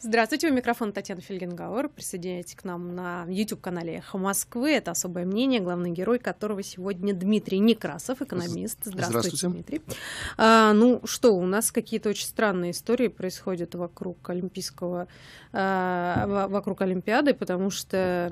Здравствуйте, у микрофона Татьяна Фельгенгауэр. Присоединяйтесь к нам на YouTube-канале «Эхо Москвы». Это «Особое мнение», главный герой которого сегодня Дмитрий Некрасов, экономист. Здравствуйте, Здравствуйте. Дмитрий. А, ну что, у нас какие-то очень странные истории происходят вокруг Олимпийского, а, вокруг Олимпиады, потому что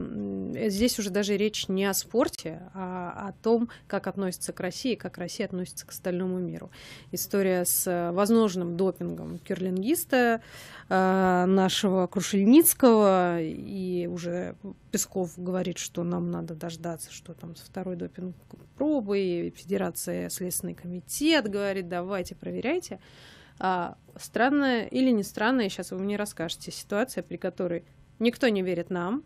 здесь уже даже речь не о спорте, а о том, как относится к России, как Россия относится к остальному миру. История с э, возможным допингом кирлингиста, а, нашего Крушельницкого, и уже Песков говорит, что нам надо дождаться, что там со второй допинг пробы, и Федерация Следственный комитет говорит, давайте, проверяйте. А странная или не странная, сейчас вы мне расскажете, ситуация, при которой никто не верит нам,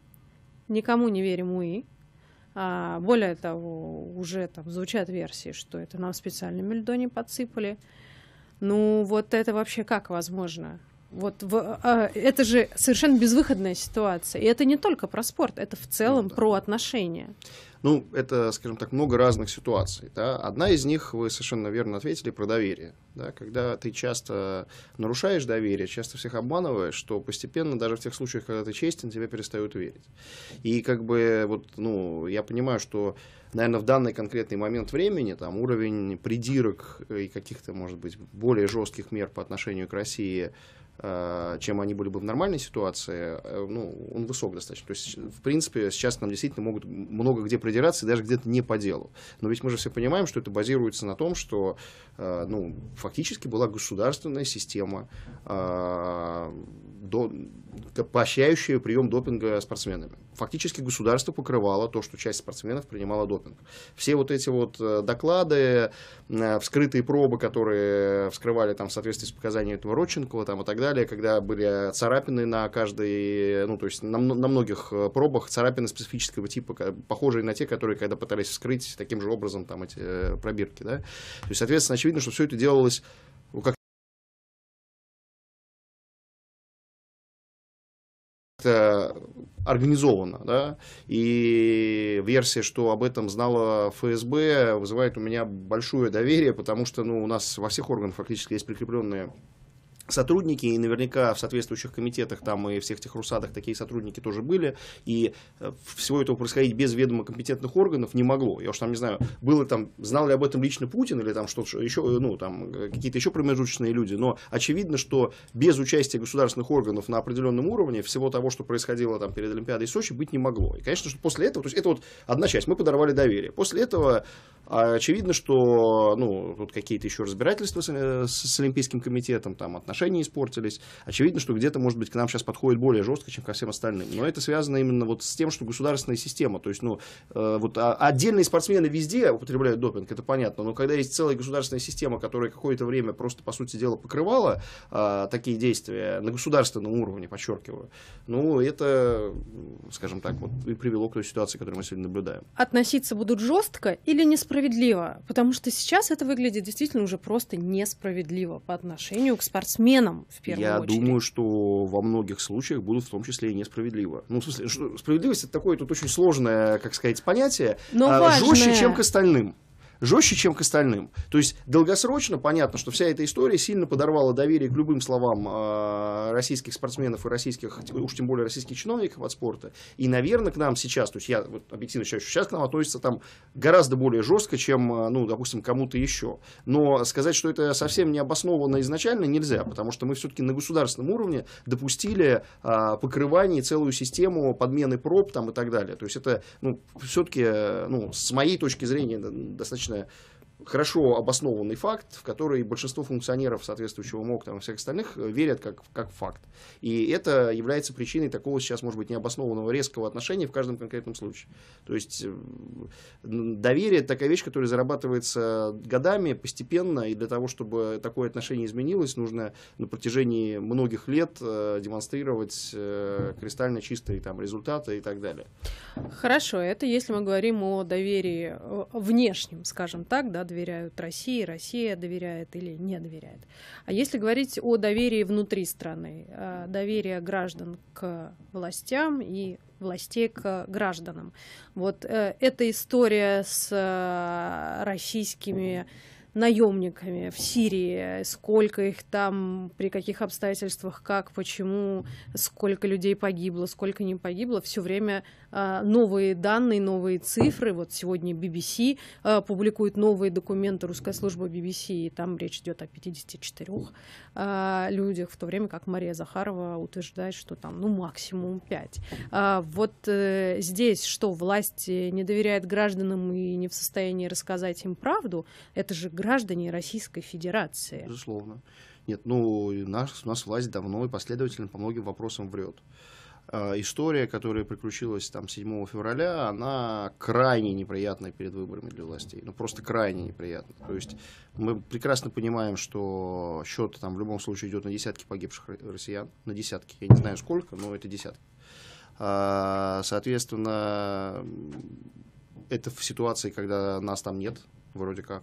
никому не верим мы, а, более того, уже там звучат версии, что это нам специально мельдони подсыпали. Ну, вот это вообще как возможно? Вот в, э, это же совершенно безвыходная ситуация. И это не только про спорт, это в целом ну, да. про отношения. Ну, это, скажем так, много разных ситуаций. Да? Одна из них, вы совершенно верно ответили, про доверие. Да? Когда ты часто нарушаешь доверие, часто всех обманываешь, что постепенно, даже в тех случаях, когда ты честен, тебе перестают верить. И как бы, вот, ну, я понимаю, что, наверное, в данный конкретный момент времени там уровень придирок и каких-то, может быть, более жестких мер по отношению к России – Э, чем они были бы в нормальной ситуации, э, ну, он высок достаточно. То есть, в принципе, сейчас нам действительно могут много где продираться, даже где-то не по делу. Но ведь мы же все понимаем, что это базируется на том, что, э, ну, фактически была государственная система до, поощряющие прием допинга спортсменами. Фактически государство покрывало то, что часть спортсменов принимала допинг. Все вот эти вот э, доклады, э, вскрытые пробы, которые вскрывали там в соответствии с показаниями этого Родченкова там, и так далее, когда были царапины на каждой, ну то есть на, на многих э, пробах царапины специфического типа, похожие на те, которые когда пытались вскрыть таким же образом там эти пробирки. Да? То есть, соответственно, очевидно, что все это делалось организовано, да, и версия, что об этом знала ФСБ, вызывает у меня большое доверие, потому что, ну, у нас во всех органах фактически есть прикрепленные сотрудники, и наверняка в соответствующих комитетах там и всех тех русадах такие сотрудники тоже были, и э, всего этого происходить без ведома компетентных органов не могло. Я уж там не знаю, было там, знал ли об этом лично Путин или там что-то еще, э, ну там э, какие-то еще промежуточные люди, но очевидно, что без участия государственных органов на определенном уровне всего того, что происходило там перед Олимпиадой в Сочи, быть не могло. И, конечно, же, после этого, то есть это вот одна часть, мы подорвали доверие. После этого а очевидно, что ну, тут какие-то еще разбирательства с, э, с, с Олимпийским комитетом, там отношения испортились. Очевидно, что где-то, может быть, к нам сейчас подходит более жестко, чем ко всем остальным. Но это связано именно вот с тем, что государственная система. То есть, ну, э, вот а, отдельные спортсмены везде употребляют допинг, это понятно. Но когда есть целая государственная система, которая какое-то время просто, по сути дела, покрывала а, такие действия на государственном уровне, подчеркиваю, ну, это, скажем так, вот и привело к той ситуации, которую мы сегодня наблюдаем. Относиться будут жестко или несправедливо? несправедливо, потому что сейчас это выглядит действительно уже просто несправедливо по отношению к спортсменам в первую Я очередь. Я думаю, что во многих случаях будут в том числе и несправедливо. Ну, в смысле, справедливость это такое тут очень сложное, как сказать, понятие, Но а, важное... жестче, чем к остальным жестче, чем к остальным. То есть долгосрочно понятно, что вся эта история сильно подорвала доверие к любым словам э, российских спортсменов и российских, а, уж тем более российских чиновников от спорта. И, наверное, к нам сейчас, то есть я вот, объективно считаю, что сейчас к нам относятся там гораздо более жестко, чем, а, ну, допустим, кому-то еще. Но сказать, что это совсем не обоснованно изначально нельзя, потому что мы все-таки на государственном уровне допустили э, покрывание целую систему подмены проб там и так далее. То есть это, ну, все-таки, ну, с моей точки зрения, достаточно 对。хорошо обоснованный факт, в который большинство функционеров соответствующего МОК там, и всех остальных э, верят как, как факт. И это является причиной такого сейчас, может быть, необоснованного резкого отношения в каждом конкретном случае. То есть э, доверие – такая вещь, которая зарабатывается годами, постепенно, и для того, чтобы такое отношение изменилось, нужно на протяжении многих лет э, демонстрировать кристально чистые там, результаты и так далее. Хорошо, это если мы говорим о доверии внешнем, скажем так, да, доверяют России, Россия доверяет или не доверяет. А если говорить о доверии внутри страны, а, доверие граждан к властям и властей к гражданам. Вот э, эта история с э, российскими наемниками в Сирии, сколько их там, при каких обстоятельствах, как, почему, сколько людей погибло, сколько не погибло, все время а, новые данные, новые цифры. Вот сегодня BBC а, публикует новые документы русской службы BBC, и там речь идет о 54 а, людях, в то время как Мария Захарова утверждает, что там ну максимум 5. Вот э, здесь что, власть э, не доверяет гражданам и не в состоянии рассказать им правду? Это же граждане Российской Федерации. Безусловно. Нет, ну, наш, у нас власть давно и последовательно по многим вопросам врет. А, история, которая приключилась там 7 февраля, она крайне неприятная перед выборами для властей. Ну, просто крайне неприятная. То есть мы прекрасно понимаем, что счет там в любом случае идет на десятки погибших россиян. На десятки. Я не знаю сколько, но это десятки. А, соответственно, это в ситуации, когда нас там нет, вроде как.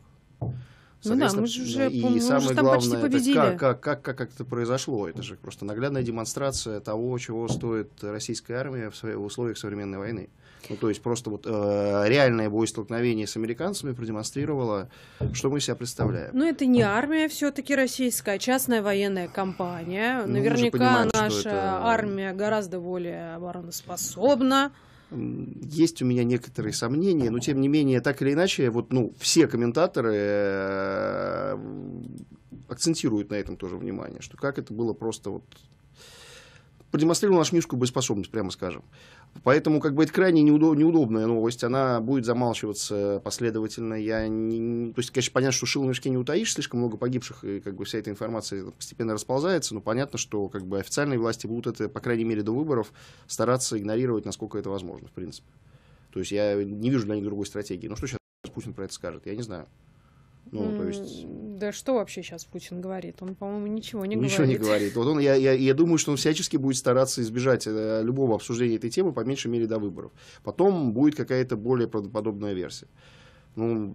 Соответственно, ну да, мы же уже, э, и мы самое уже там главное, почти победили. Это как, как, как, как это произошло? Это же просто наглядная демонстрация того, чего стоит российская армия в, своих, в условиях современной войны. Ну, то есть просто вот э, реальное боестолкновение с американцами продемонстрировало, что мы себя представляем. Ну, это не армия все-таки российская, а частная военная компания. Ну, Наверняка понимаем, наша это... армия гораздо более обороноспособна есть у меня некоторые сомнения, но тем не менее, так или иначе, вот, ну, все комментаторы э, акцентируют на этом тоже внимание, что как это было просто вот продемонстрировал нашу мишку боеспособность, прямо скажем. Поэтому как бы это крайне неудобная новость, она будет замалчиваться последовательно. Я не, то есть, конечно, понятно, что шил на мешке не утаишь, слишком много погибших, и как бы вся эта информация постепенно расползается, но понятно, что как бы официальные власти будут это, по крайней мере, до выборов стараться игнорировать, насколько это возможно, в принципе. То есть я не вижу для них другой стратегии. Ну что сейчас Путин про это скажет, я не знаю. Ну, то есть... Да что вообще сейчас Путин говорит? Он, по-моему, ничего не говорит. Ничего не говорит. Вот он, я, я, я думаю, что он всячески будет стараться избежать э, любого обсуждения этой темы, по меньшей мере, до выборов. Потом будет какая-то более правдоподобная версия. Ну,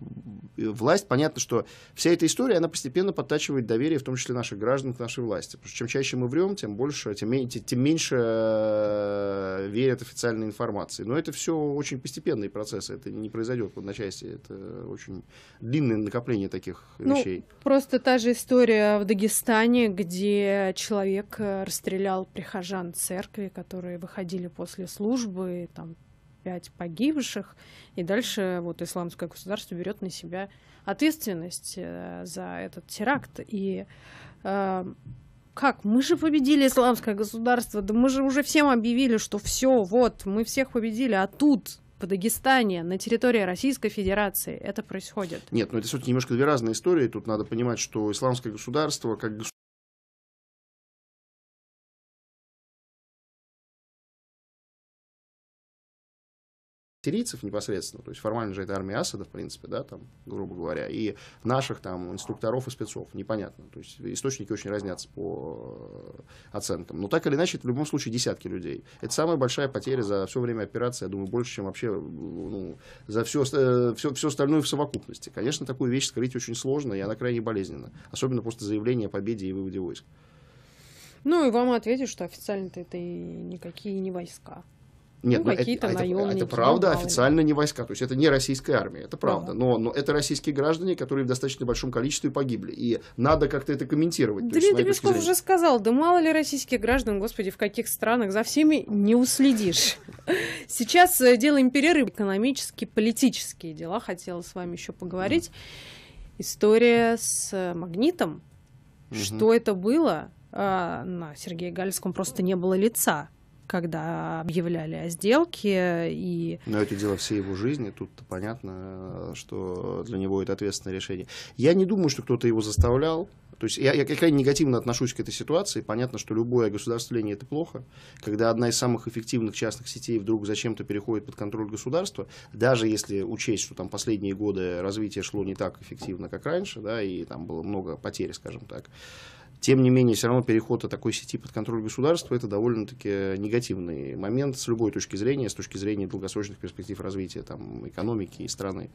власть, понятно, что вся эта история, она постепенно подтачивает доверие, в том числе наших граждан, к нашей власти. Потому что чем чаще мы врем, тем больше, тем, меньше, тем меньше э, верят официальной информации. Но это все очень постепенные процессы, это не произойдет в одночасье, это очень длинное накопление таких ну, вещей. Просто та же история в Дагестане, где человек э, расстрелял прихожан церкви, которые выходили после службы, там пять погибших, и дальше вот исламское государство берет на себя ответственность э, за этот теракт. И э, как? Мы же победили исламское государство, да мы же уже всем объявили, что все, вот, мы всех победили, а тут в Дагестане, на территории Российской Федерации это происходит? Нет, ну это все-таки немножко две разные истории. Тут надо понимать, что исламское государство, как государство, сирийцев непосредственно, то есть формально же это армия Асада, в принципе, да, там, грубо говоря, и наших там инструкторов и спецов, непонятно, то есть источники очень разнятся по э, оценкам, но так или иначе, это в любом случае десятки людей. Это самая большая потеря за все время операции, я думаю, больше, чем вообще, ну, за все, э, все, все остальное в совокупности. Конечно, такую вещь скрыть очень сложно, и она крайне болезненна, особенно после заявления о победе и выводе войск. Ну и вам ответишь, что официально-то это и никакие не войска. Нет, ну, ну это, а Это, это типа правда, ну, официально не войска. То есть это не российская армия, это правда. Ага. Но, но это российские граждане, которые в достаточно большом количестве погибли. И надо как-то это комментировать. Дмитрий Песков уже сказал, да мало ли российских граждан, господи, в каких странах, за всеми не уследишь. Сейчас э, делаем перерыв. Экономические, политические дела. Хотела с вами еще поговорить. История с э, магнитом. Что это было? А, на Сергея Гальском просто не было лица когда объявляли о сделке. И... Но это дело всей его жизни, тут понятно, что для него это ответственное решение. Я не думаю, что кто-то его заставлял. То есть я, я крайне негативно отношусь к этой ситуации. Понятно, что любое государствление это плохо. Когда одна из самых эффективных частных сетей вдруг зачем-то переходит под контроль государства, даже если учесть, что там последние годы развитие шло не так эффективно, как раньше, да, и там было много потерь, скажем так тем не менее, все равно переход от такой сети под контроль государства – это довольно-таки негативный момент с любой точки зрения, с точки зрения долгосрочных перспектив развития там, экономики и страны.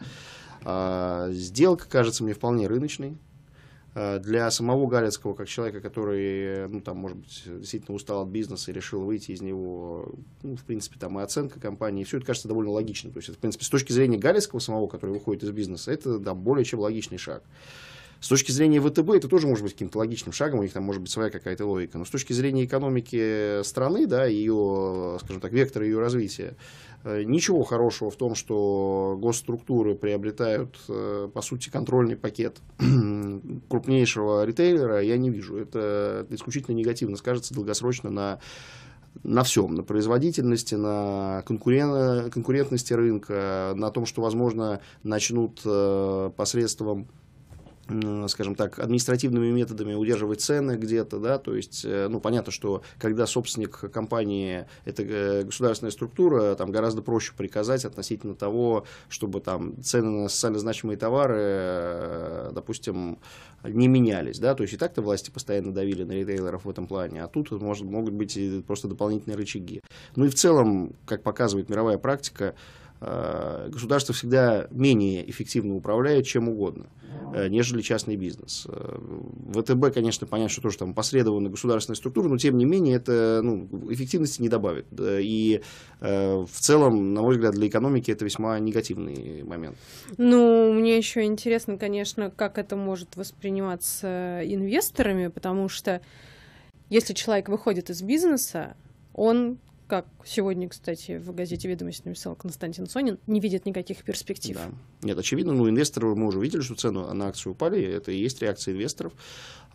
А, сделка кажется мне вполне рыночной а, для самого Галецкого, как человека, который, ну, там, может быть, действительно устал от бизнеса и решил выйти из него, ну, в принципе, там и оценка компании, и все это кажется довольно логично. То есть, это, в принципе, с точки зрения Галецкого самого, который выходит из бизнеса, это да, более чем логичный шаг. С точки зрения ВТБ это тоже может быть каким-то логичным шагом, у них там может быть своя какая-то логика. Но с точки зрения экономики э, страны, да, ее, скажем так, вектора ее развития, э, ничего хорошего в том, что госструктуры приобретают, э, по сути, контрольный пакет крупнейшего ритейлера, я не вижу. Это исключительно негативно скажется долгосрочно на на всем, на производительности, на конкурен... конкурентности рынка, на том, что, возможно, начнут посредством скажем так, административными методами удерживать цены где-то, да, то есть, э, ну, понятно, что когда собственник компании, это э, государственная структура, там гораздо проще приказать относительно того, чтобы там цены на социально значимые товары, э, допустим, не менялись, да, то есть и так-то власти постоянно давили на ритейлеров в этом плане, а тут, может, могут быть просто дополнительные рычаги. Ну и в целом, как показывает мировая практика, Э, государство всегда менее эффективно управляет чем угодно, э, нежели частный бизнес. Э, ВТБ, конечно, понятно, что тоже там последована государственная структура, но тем не менее это ну, эффективности не добавит. И в целом, на мой взгляд, для экономики это весьма негативный момент. Ну, мне еще интересно, конечно, как это может восприниматься инвесторами, потому что если человек выходит из бизнеса, он как сегодня, кстати, в газете «Ведомости» написал Константин Сонин, не видит никаких перспектив. Да. Нет, очевидно, ну, инвесторы, мы уже видели, что цену на акции упали, это и есть реакция инвесторов.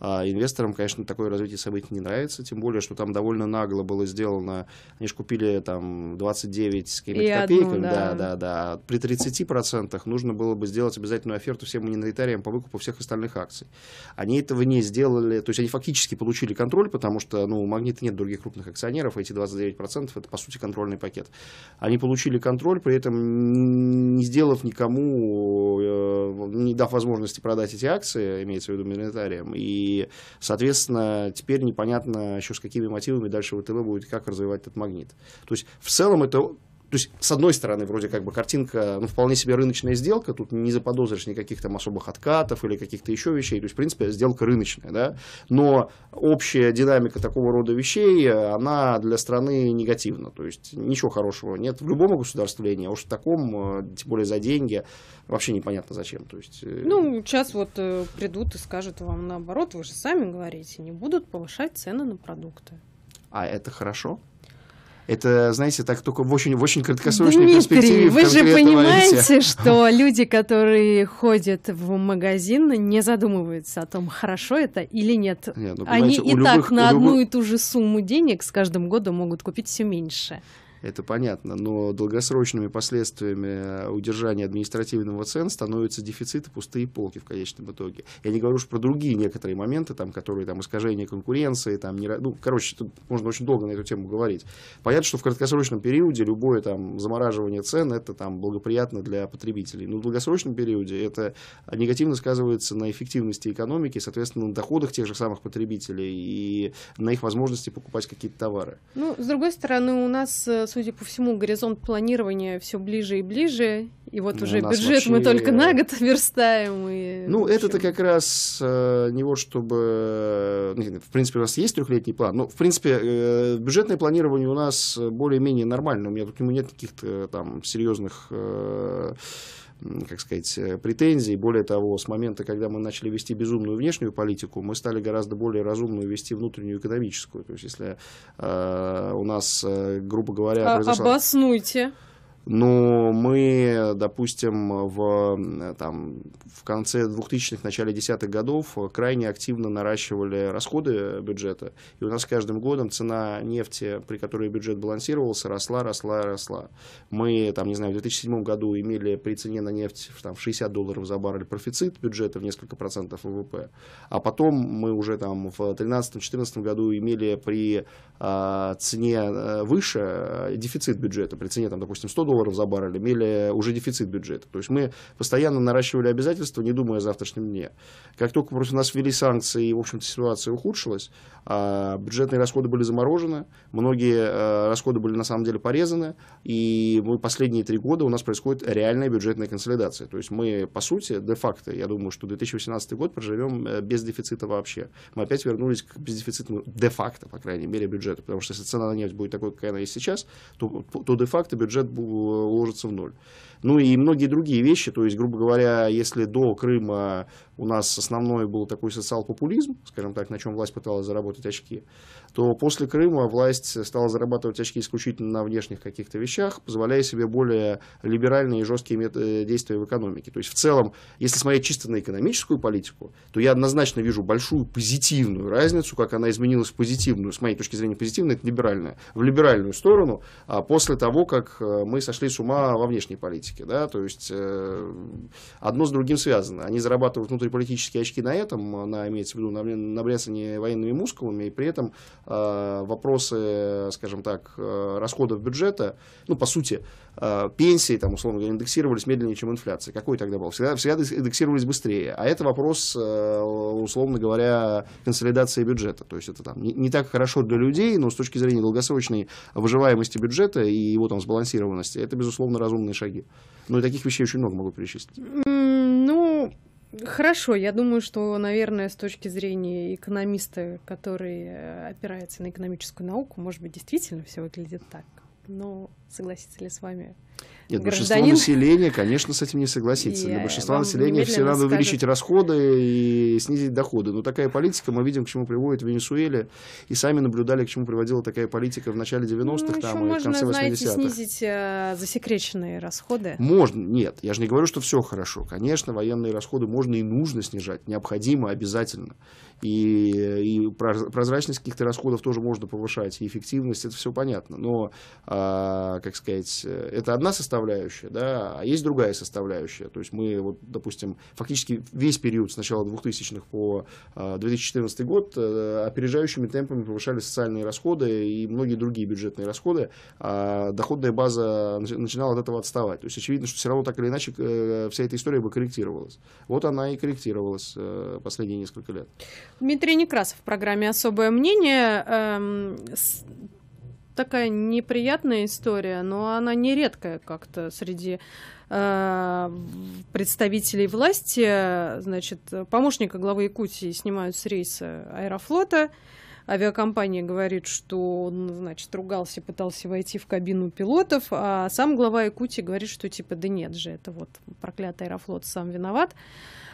А инвесторам, конечно, такое развитие событий не нравится, тем более, что там довольно нагло было сделано. Они же купили там 29 с какими-то копейками, одну, да. да, да, да. При 30% процентах нужно было бы сделать обязательную оферту всем миноритариям по выкупу всех остальных акций. Они этого не сделали, то есть они фактически получили контроль, потому что ну, у Магнита нет других крупных акционеров, эти 29% процентов это по сути контрольный пакет. Они получили контроль, при этом не сделав никому, э, не дав возможности продать эти акции, имеется в виду миноритариям, и соответственно, теперь непонятно еще с какими мотивами дальше ВТБ будет как развивать этот магнит. То есть в целом это то есть, с одной стороны, вроде как бы картинка, ну, вполне себе рыночная сделка, тут не заподозришь никаких там особых откатов или каких-то еще вещей, то есть, в принципе, сделка рыночная, да, но общая динамика такого рода вещей, она для страны негативна, то есть, ничего хорошего нет в любом государствлении, а уж в таком, э, тем более за деньги, вообще непонятно зачем, то есть... Э. Ну, сейчас вот э, придут и скажут вам наоборот, вы же сами говорите, не будут повышать цены на продукты. А это хорошо? это, знаете, так только в очень, в очень краткосрочной Дмитрий, перспективе. вы же понимаете, лице. что люди, которые ходят в магазин, не задумываются о том, хорошо это или нет. нет ну, Они и любых, так на любых... одну и ту же сумму денег с каждым годом могут купить все меньше это понятно, но долгосрочными последствиями э, удержания административного цен становятся дефициты, пустые полки в конечном итоге. Я не говорю уж про другие некоторые моменты, там, которые там искажение конкуренции, там, не, ну, короче, тут можно очень долго на эту тему говорить. Понятно, что в краткосрочном периоде любое там замораживание цен это там благоприятно для потребителей, но в долгосрочном периоде это негативно сказывается на эффективности экономики, соответственно, на доходах тех же самых потребителей и на их возможности покупать какие-то товары. Ну, с другой стороны, у нас э, судя по всему, горизонт планирования все ближе и ближе, и вот ну, уже бюджет вообще... мы только на год верстаем. И... Ну, это-то как раз э, не вот чтобы... Э, в принципе, у нас есть трехлетний план, но, в принципе, э, бюджетное планирование у нас более-менее нормальное, у меня к нему нет каких-то э, там серьезных... Э, как сказать, э, претензий. Более того, с момента, когда мы начали вести безумную внешнюю политику, мы стали гораздо более разумную вести внутреннюю экономическую. То есть, если э, у нас, э, грубо говоря, а, Обоснуйте. Но мы, допустим, в, там, в конце 2000-х, начале 10-х годов крайне активно наращивали расходы бюджета. И у нас с каждым годом цена нефти, при которой бюджет балансировался, росла, росла, росла. Мы, там, не знаю, в 2007 году имели при цене на нефть там, в 60 долларов за баррель профицит бюджета в несколько процентов ВВП. А потом мы уже там в 2013-2014 году имели при а, э, цене выше э, дефицит бюджета, при цене, там, допустим, 100 долларов за баррель имели уже дефицит бюджета. То есть мы постоянно наращивали обязательства, не думая о завтрашнем дне. Как только против нас ввели санкции, и, в общем-то, ситуация ухудшилась, а, бюджетные расходы были заморожены, многие э, расходы были, на самом деле, порезаны, и последние три года у нас происходит реальная бюджетная консолидация. То есть мы, по сути, де-факто, я думаю, что 2018 год проживем э, без дефицита вообще. Мы опять вернулись к бездефицитному, де-факто, по крайней мере, бюджету, потому что если цена на нефть будет такой, какая она есть сейчас, то, то де-факто бюджет уложится в ноль. Ну и многие другие вещи, то есть, грубо говоря, если до Крыма у нас основной был такой социал-популизм, скажем так, на чем власть пыталась заработать очки, то после Крыма власть стала зарабатывать очки исключительно на внешних каких-то вещах, позволяя себе более либеральные и жесткие э, действия в экономике. То есть в целом, если смотреть чисто на экономическую политику, то я однозначно вижу большую позитивную разницу, как она изменилась в позитивную, с моей точки зрения позитивная, это либеральная, в либеральную сторону, а после того, как э, мы сошли с ума во внешней политике. Да? То есть э, одно с другим связано. Они зарабатывают внутриполитические очки на этом, она имеется в виду, на, на военными мускулами, и при этом Э, вопросы, скажем так, э, расходов бюджета, ну, по сути, э, пенсии, там, условно говоря, индексировались медленнее, чем инфляция. Какой тогда был? Всегда, всегда индексировались быстрее. А это вопрос, условно говоря, консолидации бюджета. То есть это там не, не так хорошо для людей, но с точки зрения долгосрочной выживаемости бюджета и его там сбалансированности, это, безусловно, разумные шаги. Ну и таких вещей очень много могу перечислить. Хорошо, я думаю, что, наверное, с точки зрения экономиста, который э, опирается на экономическую науку, может быть, действительно все выглядит так. Но согласится ли с вами нет, большинство населения, конечно, с этим не согласится. И Для большинства населения все надо увеличить расходы и снизить доходы. Но такая политика, мы видим, к чему приводит в Венесуэле, и сами наблюдали, к чему приводила такая политика в начале 90-х ну, там, и в конце 80-х. Знаете, снизить э, засекреченные расходы? Можно, нет. Я же не говорю, что все хорошо. Конечно, военные расходы можно и нужно снижать, необходимо, обязательно. И, и прозрачность каких-то расходов тоже можно повышать, и эффективность, это все понятно. Но, э, как сказать, э, это одна составляющая, составляющая, да, а есть другая составляющая. То есть мы, вот, допустим, фактически весь период с начала 2000-х по 2014 а, год э, опережающими темпами повышали социальные расходы и многие другие бюджетные расходы, а доходная база начинала от этого отставать. То есть очевидно, что все равно так или иначе э, вся эта история бы корректировалась. Вот она и корректировалась э, последние несколько лет. Дмитрий Некрасов в программе «Особое мнение» эм, такая неприятная история, но она нередкая как-то среди э, представителей власти. Значит, помощника главы Якутии снимают с рейса Аэрофлота. Авиакомпания говорит, что он, значит, ругался, пытался войти в кабину пилотов, а сам глава Якутии говорит, что типа, да нет же, это вот проклятый Аэрофлот сам виноват.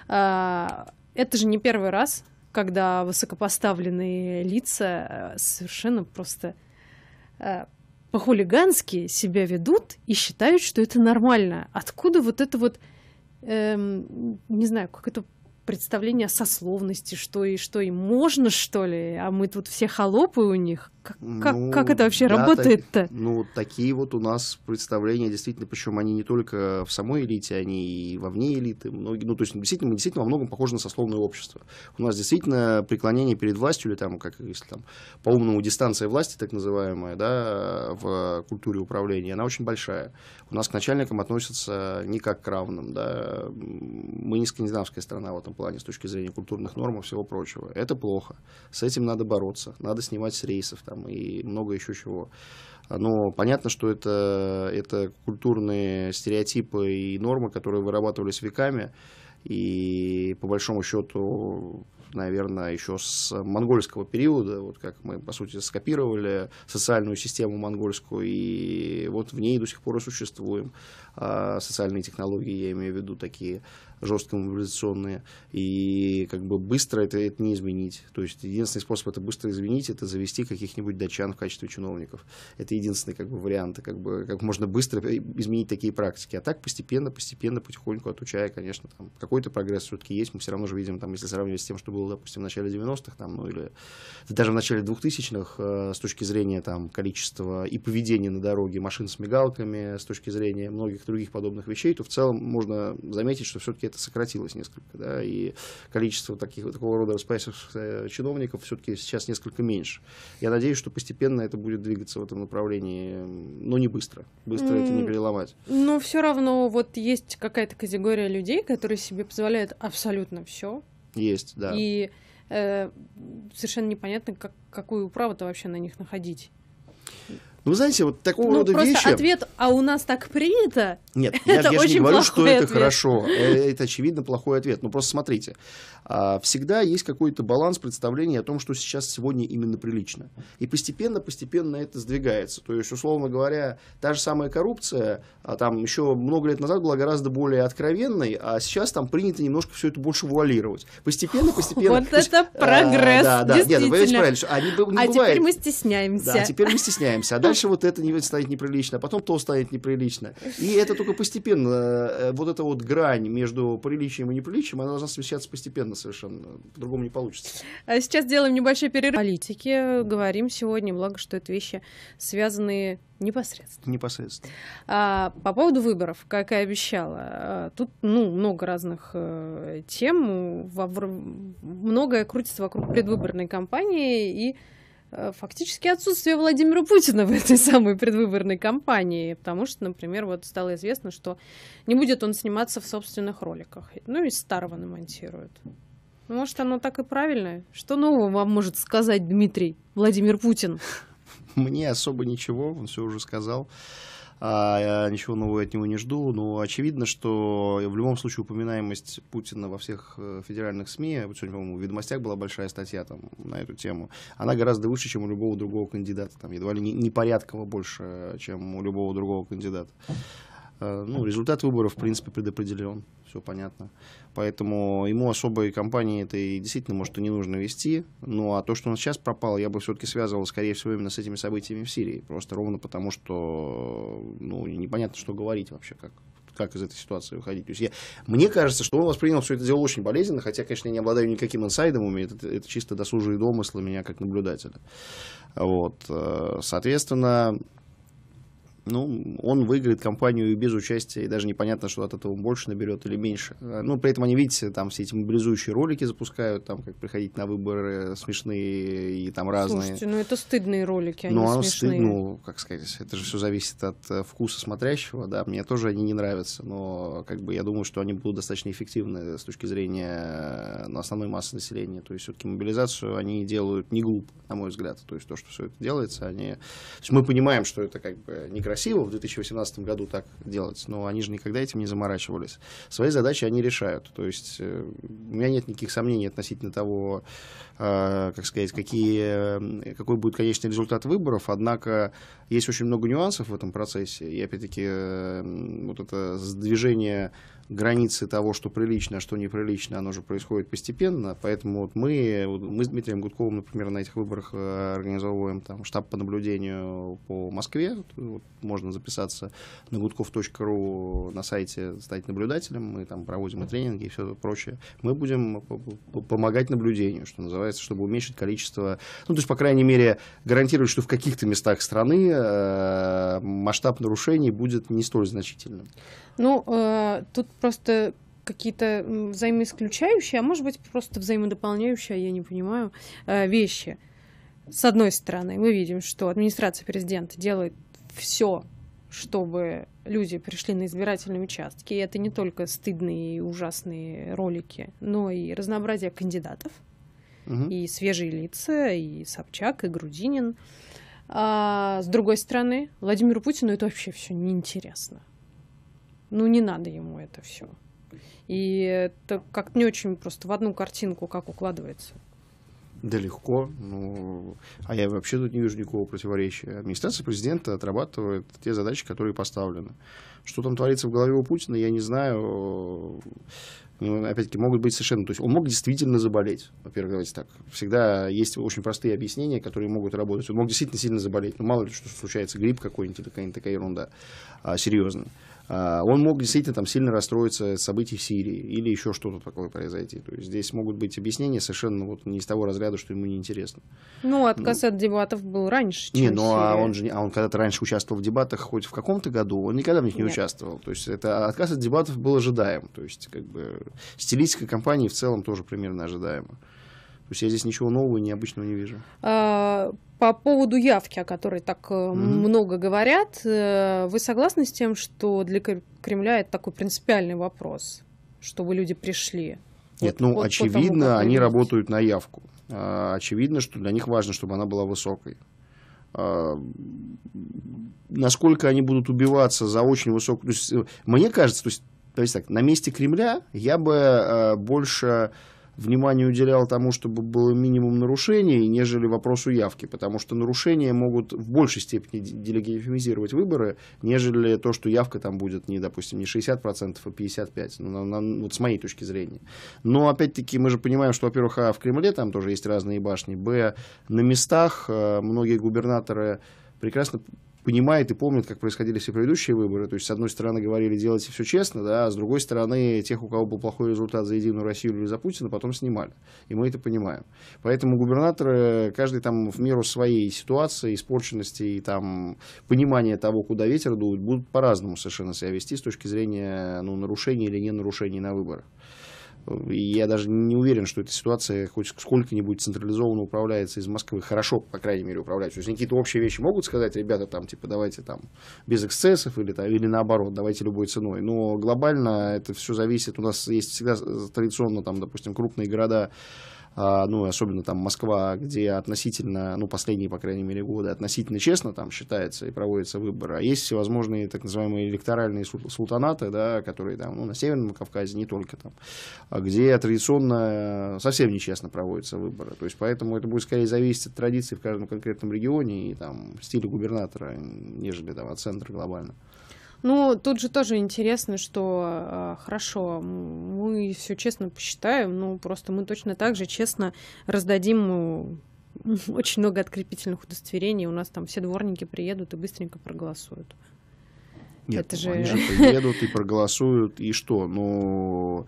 А, это же не первый раз, когда высокопоставленные лица э, совершенно просто Э, по-хулигански себя ведут и считают, что это нормально. Откуда вот это вот, эм, не знаю, как это представление о сословности, что и что и можно, что ли, а мы тут все холопы у них. Как, ну, как это вообще да, работает-то? Так, ну, такие вот у нас представления действительно, причем они не только в самой элите, они и во вне элиты. Многие, ну, то есть, действительно, мы действительно во многом похожи на сословное общество. У нас действительно преклонение перед властью, или там, как если там по-умному дистанция власти, так называемая, да, в культуре управления, она очень большая. У нас к начальникам относятся не как к равным, да. Мы не скандинавская страна в этом плане с точки зрения культурных норм и всего прочего. Это плохо. С этим надо бороться. Надо снимать с рейсов, там, там, и много еще чего. Но понятно, что это, это культурные стереотипы и нормы, которые вырабатывались веками. И по большому счету, наверное, еще с монгольского периода, вот как мы, по сути, скопировали социальную систему монгольскую, и вот в ней до сих пор и существуем. А социальные технологии, я имею в виду, такие жесткие мобилизационные, и как бы быстро это, это не изменить. То есть единственный способ это быстро изменить, это завести каких-нибудь датчан в качестве чиновников. Это единственный как бы, вариант, как, бы, как можно быстро э, изменить такие практики. А так постепенно, постепенно, потихоньку отучая, конечно, там какой-то прогресс все-таки есть. Мы все равно же видим, там, если сравнивать с тем, что было, допустим, в начале 90-х, там, ну или даже в начале 2000-х, э, с точки зрения там, количества и поведения на дороге машин с мигалками, с точки зрения многих других подобных вещей, то в целом можно заметить, что все-таки это сократилось несколько, да, и количество таких, такого рода распайсившихся чиновников все-таки сейчас несколько меньше. Я надеюсь, что постепенно это будет двигаться в этом направлении, но не быстро. Быстро mm, это не переломать. Но ну, все равно вот есть какая-то категория людей, которые себе позволяют абсолютно все. Есть, да. И э, совершенно непонятно, как, какую управу-то вообще на них находить. Вы ну, знаете, вот такого ну, рода просто вещи... ответ «а у нас так принято» Нет, я, это очень же не говорю, что ответ. это хорошо. Э, это, очевидно, плохой ответ. Ну, просто смотрите. А, всегда есть какой-то баланс представления о том, что сейчас сегодня именно прилично. И постепенно-постепенно это сдвигается. То есть, условно говоря, та же самая коррупция, а, там еще много лет назад была гораздо более откровенной, а сейчас там принято немножко все это больше вуалировать. Постепенно-постепенно... Вот это прогресс, а, да, да, ну, действительно. Нет, вы правильно. А, теперь мы стесняемся. Да, теперь мы стесняемся. А Дальше вот это не станет неприлично, а потом то станет неприлично. И это только постепенно, э, вот эта вот грань между приличием и неприличием, она должна смещаться постепенно совершенно, по-другому не получится. А сейчас делаем небольшой перерыв. Политики говорим сегодня, благо, что это вещи связанные непосредственно. Непосредственно. А, по поводу выборов, как и обещала, а, тут ну, много разных э, тем, во, многое крутится вокруг предвыборной кампании и Э, фактически отсутствие Владимира Путина в этой самой предвыборной кампании, потому что, например, вот стало известно, что не будет он сниматься в собственных роликах, ну и старого намонтируют. Ну, может, оно так и правильно? Что нового вам может сказать Дмитрий Владимир Путин? Мне особо ничего, он все уже сказал. А, я ничего нового от него не жду, но очевидно, что в любом случае упоминаемость Путина во всех э, федеральных СМИ, вот сегодня, по-моему, в «Ведомостях» была большая статья там, на эту тему, она гораздо выше, чем у любого другого кандидата, там едва ли не порядково больше, чем у любого другого кандидата. Э, ну, результат выборов, в принципе, предопределен, все понятно. Поэтому ему особой кампании это и действительно, может, и не нужно вести. Ну, а то, что он сейчас пропал, я бы все-таки связывал, скорее всего, именно с этими событиями в Сирии. Просто ровно потому, что, ну, непонятно, что говорить вообще, как, как из этой ситуации выходить. То есть я, мне кажется, что он воспринял все это дело очень болезненно, хотя, конечно, я не обладаю никаким инсайдом, это, это чисто досужие домыслы меня как наблюдателя. Вот, э, соответственно, ну, он выиграет компанию без участия, и даже непонятно, что от этого он больше наберет или меньше. Э, ну, при этом они, видите, там все эти мобилизующие ролики запускают, там, как приходить на выборы э, смешные и там разные. Слушайте, ну это стыдные ролики, они ну, смешные. Стыд, ну, как сказать, это же все зависит от э, вкуса смотрящего, да, мне тоже они не нравятся, но как бы я думаю, что они будут достаточно эффективны с точки зрения ну, основной массы населения, то есть все-таки мобилизацию они делают не глупо, на мой взгляд, то есть то, что все это делается, они... То есть мы понимаем, что это как бы некрасиво красиво в 2018 году так делать, но они же никогда этим не заморачивались. Свои задачи они решают. То есть э, у меня нет никаких сомнений относительно того, э, как сказать, какие, э, какой будет конечный результат выборов, однако есть очень много нюансов в этом процессе, и опять-таки вот это сдвижение границы того, что прилично, а что неприлично, оно же происходит постепенно, поэтому вот мы, мы с Дмитрием Гудковым, например, на этих выборах э, организовываем там штаб по наблюдению по Москве, вот, можно записаться на гудков.ру на сайте, стать наблюдателем, мы там проводим и тренинги и все прочее. Мы будем помогать наблюдению, что называется, чтобы уменьшить количество, ну, то есть, по крайней мере, гарантировать, что в каких-то местах страны э, масштаб нарушений будет не столь значительным. Ну, э, тут просто какие-то взаимоисключающие, а может быть просто взаимодополняющие, я не понимаю, э, вещи. С одной стороны, мы видим, что администрация президента делает все, чтобы люди пришли на избирательные участки. И это не только стыдные и ужасные ролики, но и разнообразие кандидатов, угу. и свежие лица, и Собчак, и Грудинин. А, с другой стороны, Владимиру Путину это вообще все неинтересно ну не надо ему это все. И это как не очень просто в одну картинку как укладывается. Да легко. Ну, а я вообще тут не вижу никакого противоречия. Администрация президента отрабатывает те задачи, которые поставлены. Что там творится в голове у Путина, я не знаю. Ну, опять-таки, могут быть совершенно... То есть он мог действительно заболеть. Во-первых, давайте так. Всегда есть очень простые объяснения, которые могут работать. Он мог действительно сильно заболеть. Ну, мало ли, что случается, грипп какой-нибудь или какая-нибудь такая ерунда а, серьезная. А, он мог действительно там сильно расстроиться от событий в Сирии или еще что-то такое произойти. То есть здесь могут быть объяснения совершенно вот не из того разряда, что ему неинтересно. Ну, отказ ну, от дебатов был раньше. не, ну а он же а он когда-то раньше участвовал в дебатах хоть в каком-то году, он никогда в них не Нет. участвовал. То есть это отказ от дебатов был ожидаем. То есть как бы стилистика компании в целом тоже примерно ожидаема. То есть я здесь ничего нового и необычного не вижу. А, по поводу явки, о которой так mm-hmm. много говорят, э, вы согласны с тем, что для Кремля это такой принципиальный вопрос, чтобы люди пришли? Нет, вот, ну, вот очевидно, тому, они работают на явку. А, очевидно, что для них важно, чтобы она была высокой. А, насколько они будут убиваться за очень высокую... То есть, э, мне кажется, то есть, то есть так, на месте Кремля я бы больше внимание уделял тому, чтобы было минимум нарушений, нежели вопросу явки, потому что нарушения могут в большей степени делегитимизировать выборы, нежели то, что явка там будет, не, допустим, не 60%, а 55%, ну, вот с моей точки зрения. Но, опять-таки, мы же понимаем, что, во-первых, а, в Кремле там тоже есть разные башни, б, на местах а, многие губернаторы прекрасно понимает и помнит, как происходили все предыдущие выборы. То есть, с одной стороны, говорили, делайте все честно, да, а с другой стороны, тех, у кого был плохой результат за Единую Россию или за Путина, потом снимали. И мы это понимаем. Поэтому губернаторы, каждый там в меру своей ситуации, испорченности и там понимания того, куда ветер дует, будут по-разному совершенно себя вести с точки зрения ну, нарушений или не нарушений на выборах я даже не уверен, что эта ситуация хоть сколько-нибудь централизованно управляется из Москвы. Хорошо, по крайней мере, управляется. То есть какие-то общие вещи могут сказать, ребята, там, типа, давайте там без эксцессов или, там, или наоборот, давайте любой ценой. Но глобально это все зависит. У нас есть всегда традиционно, там, допустим, крупные города, а, ну, особенно там Москва, где относительно, ну, последние, по крайней мере, годы, относительно честно там считается и проводятся выборы, А есть всевозможные так называемые электоральные султанаты, да, которые там, ну, на Северном Кавказе, не только там, а где традиционно э, совсем нечестно проводятся выборы. То есть, поэтому это будет скорее зависеть от традиций в каждом конкретном регионе и там стиля губернатора, нежели там от центра глобально. Ну, тут же тоже интересно, что э, хорошо, мы все честно посчитаем, ну, просто мы точно так же честно раздадим э, очень много открепительных удостоверений. У нас там все дворники приедут и быстренько проголосуют. Нет, это ну, же... они же приедут и проголосуют, и что? Ну, Но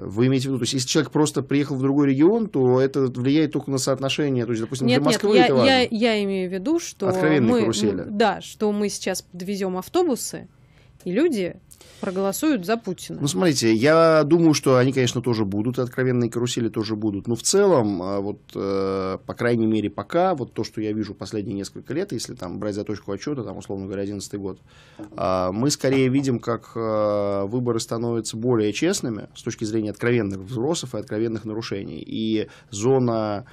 вы имеете в виду, то есть если человек просто приехал в другой регион, то это влияет только на соотношение, то есть, допустим, нет, для Москвы нет, я, это важно. Я, я имею в виду, что Откровенные мы, да, что мы сейчас подвезем автобусы, и люди проголосуют за Путина. Ну, смотрите, я думаю, что они, конечно, тоже будут, откровенные карусели тоже будут. Но в целом, а, вот, э, по крайней мере, пока, вот то, что я вижу последние несколько лет, если там брать за точку отчета, там, условно говоря, 11 год, а, мы скорее видим, как а, выборы становятся более честными с точки зрения откровенных взрослых и откровенных нарушений. И зона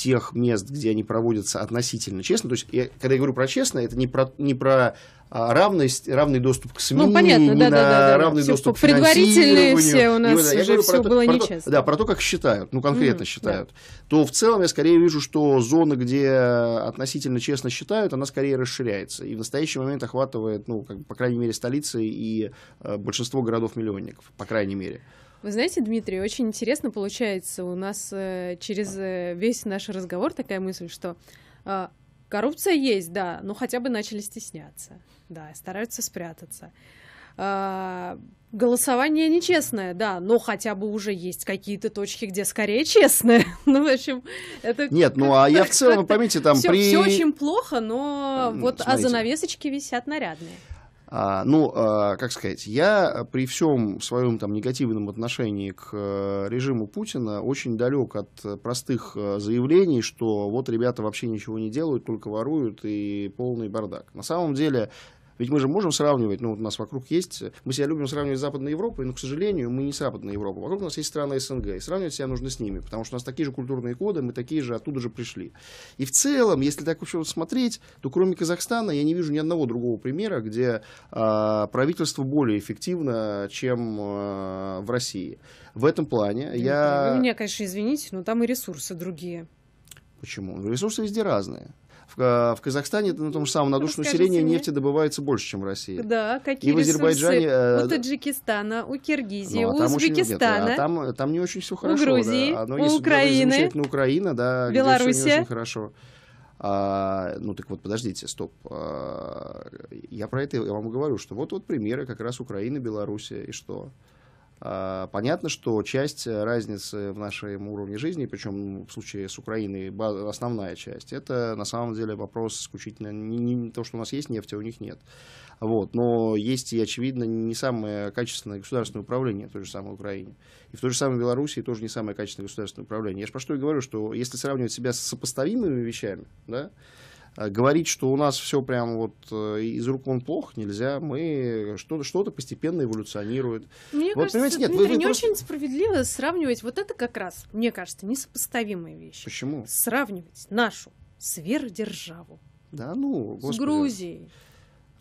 тех мест, где они проводятся относительно честно. То есть, я, когда я говорю про честно, это не про, не про а, равность, равный доступ к СМИ, ну, понятно, не да, на да, да, равный все доступ к Предварительные все у нас да, уже все про было то, нечестно. Про да, про то, как считают, ну, конкретно mm, считают. Да. То в целом я скорее вижу, что зона, где относительно честно считают, она скорее расширяется. И в настоящий момент охватывает, ну, как, по крайней мере, столицы и э, большинство городов-миллионников, по крайней мере. Вы знаете, Дмитрий, очень интересно получается у нас э, через э, весь наш разговор такая мысль, что а, коррупция есть, да, но хотя бы начали стесняться, да, стараются спрятаться. А, голосование нечестное, да, но хотя бы уже есть какие-то точки, где скорее честное. ну, в общем, это... Нет, ну а я в целом, помните там все, при... Все очень плохо, но вот, а смотрите. а занавесочки висят нарядные. А, ну, а, как сказать, я при всем своем там негативном отношении к э, режиму Путина очень далек от простых э, заявлений, что вот ребята вообще ничего не делают, только воруют и полный бардак. На самом деле ведь мы же можем сравнивать, ну, вот у нас вокруг есть, э, мы себя любим сравнивать с Западной Европой, но, к сожалению, мы не Западная Европа. Вокруг у нас есть страны СНГ, и сравнивать себя нужно с ними, потому что у нас такие же культурные коды, мы такие же оттуда же пришли. И в целом, если так вообще смотреть, то кроме Казахстана я не вижу ни одного другого примера, где э, правительство более эффективно, чем э, в России. В этом плане ну, я... Вы меня, конечно, извините, но там и ресурсы другие. Почему? Ну, ресурсы везде разные. В, э, в Казахстане, на том же самом, на душу населения мне. нефти добывается больше, чем в России. Да, какие и в Азербайджане, ресурсы э, у Таджикистана, у Киргизии, ну, а у Узбекистана. нет, а там, э, там не очень все хорошо. У Грузии, да. Но ну, у есть, Украины. Замечательно, Украина, да, Белоруссия. не очень хорошо. А, ну так вот, подождите, стоп. А, я про это я вам говорю, что вот вот примеры как раз Украины, Белоруссия и что. А, понятно, что часть разницы в нашем уровне жизни, причем ну, в случае с Украиной основная часть, это на самом деле вопрос исключительно не, то, что у нас есть нефть, а у них нет. Вот. Но есть и, очевидно, не самое качественное государственное управление в той же самой Украине. И в той же самой Белоруссии тоже не самое качественное государственное управление. Я же про что и говорю, что если сравнивать себя с сопоставимыми вещами, да, Э, говорить, что у нас все прям вот э, из рук вон плохо нельзя, мы э, что-то что постепенно эволюционирует. Мне вот, кажется, нет, вы, вы не просто... очень справедливо сравнивать вот это как раз, мне кажется, несопоставимые вещи. Почему? Сравнивать нашу сверхдержаву. Да, ну, господи. С Грузией,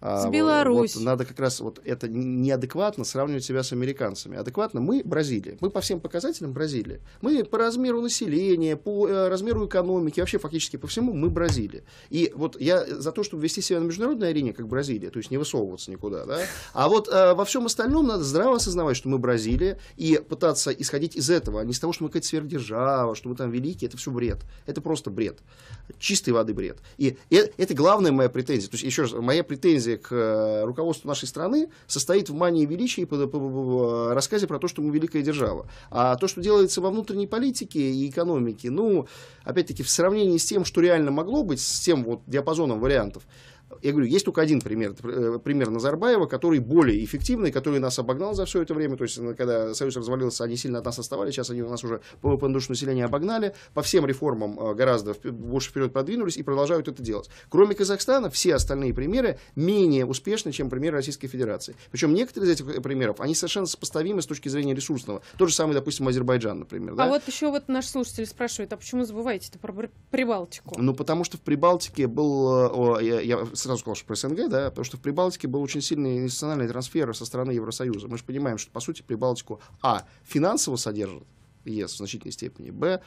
а с Беларусь. Вот, надо как раз вот это неадекватно сравнивать себя с американцами. Адекватно мы Бразилия. Мы по всем показателям Бразилия. Мы по размеру населения, по э, размеру экономики, вообще фактически по всему мы Бразилия. И вот я за то, чтобы вести себя на международной арене, как Бразилия, то есть не высовываться никуда, да. А вот э, во всем остальном надо здраво осознавать, что мы Бразилия, и пытаться исходить из этого, а не из того, что мы какая-то сверхдержава, что мы там великие, это все бред. Это просто бред. Чистой воды бред. И, и это главная моя претензия. То есть, еще раз, моя претензия рассказе к э, руководству нашей страны состоит в мании величия и рассказе про то, что мы великая держава. А то, что делается во внутренней политике и экономике, ну, опять-таки, в сравнении с тем, что реально могло быть, с тем вот диапазоном вариантов, я говорю, есть только один пример, э, пример Назарбаева, который более эффективный, который нас обогнал за все это время. То есть, э, когда Союз развалился, они сильно от нас отставали, сейчас они у нас уже по на душу населения обогнали, по всем реформам э, гораздо больше вперед продвинулись и продолжают это делать. Кроме Казахстана, все остальные примеры менее успешны, чем пример Российской Федерации. Причем некоторые из этих примеров, они совершенно сопоставимы с точки зрения ресурсного. То же самое, допустим, Азербайджан, например. Да? А вот еще вот наш слушатель спрашивает, а почему забываете это про Прибалтику? Ну, потому что в Прибалтике был, я, я сразу сказал, что про СНГ, да, потому что в Прибалтике был очень сильный инвестициональный трансфер со стороны Евросоюза. Мы же понимаем, что, по сути, Прибалтику, а, финансово содержит ЕС в значительной степени, б,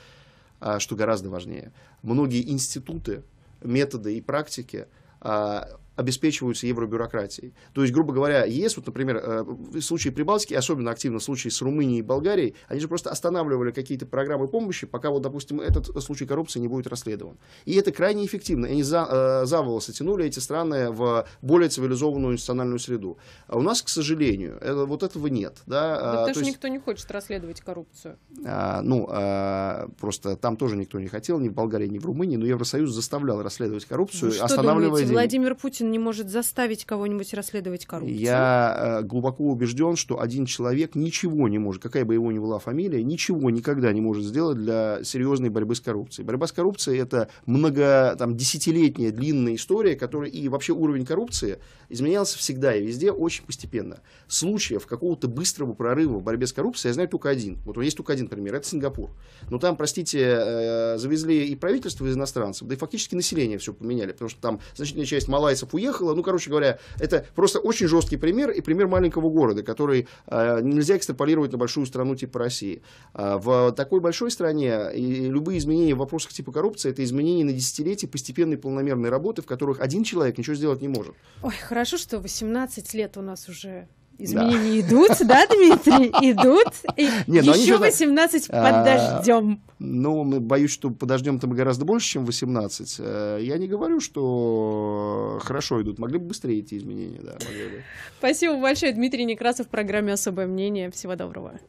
а, что гораздо важнее, многие институты, методы и практики а, обеспечиваются евробюрократией. То есть, грубо говоря, ЕС, вот, например, э, в случае Прибалтики, особенно активно в случае с Румынией и Болгарией, они же просто останавливали какие-то программы помощи, пока, вот, допустим, этот случай коррупции не будет расследован. И это крайне эффективно. Они за, э, за волосы тянули эти страны в более цивилизованную институциональную среду. А у нас, к сожалению, это, вот этого нет. Да? да а, потому что есть... никто не хочет расследовать коррупцию. А, ну, а, просто там тоже никто не хотел, ни в Болгарии, ни в Румынии, но Евросоюз заставлял расследовать коррупцию, Вы ну, останавливая... Владимир Путин не может заставить кого-нибудь расследовать коррупцию? Я э, глубоко убежден, что один человек ничего не может, какая бы его ни была фамилия, ничего никогда не может сделать для серьезной борьбы с коррупцией. Борьба с коррупцией это много, там, десятилетняя длинная история, которая и вообще уровень коррупции изменялся всегда и везде очень постепенно. Случаев какого-то быстрого прорыва в борьбе с коррупцией я знаю только один. Вот есть только один пример, это Сингапур. Но там, простите, э, завезли и правительство из иностранцев, да и фактически население все поменяли, потому что там значительная часть малайцев Уехала, Ну, короче говоря, это просто очень жесткий пример и пример маленького города, который э, нельзя экстраполировать на большую страну типа России. Э, в такой большой стране и любые изменения в вопросах типа коррупции это изменения на десятилетие постепенной полномерной работы, в которых один человек ничего сделать не может. Ой, хорошо, что 18 лет у нас уже Изменения да. идут, да, Дмитрий? Идут. И не, еще 18 а, подождем. Ну, боюсь, что подождем-то мы гораздо больше, чем 18. Э, я не говорю, что хорошо идут. Могли бы быстрее эти изменения, да. Бы. Спасибо большое, Дмитрий Некрасов в программе «Особое мнение». Всего доброго.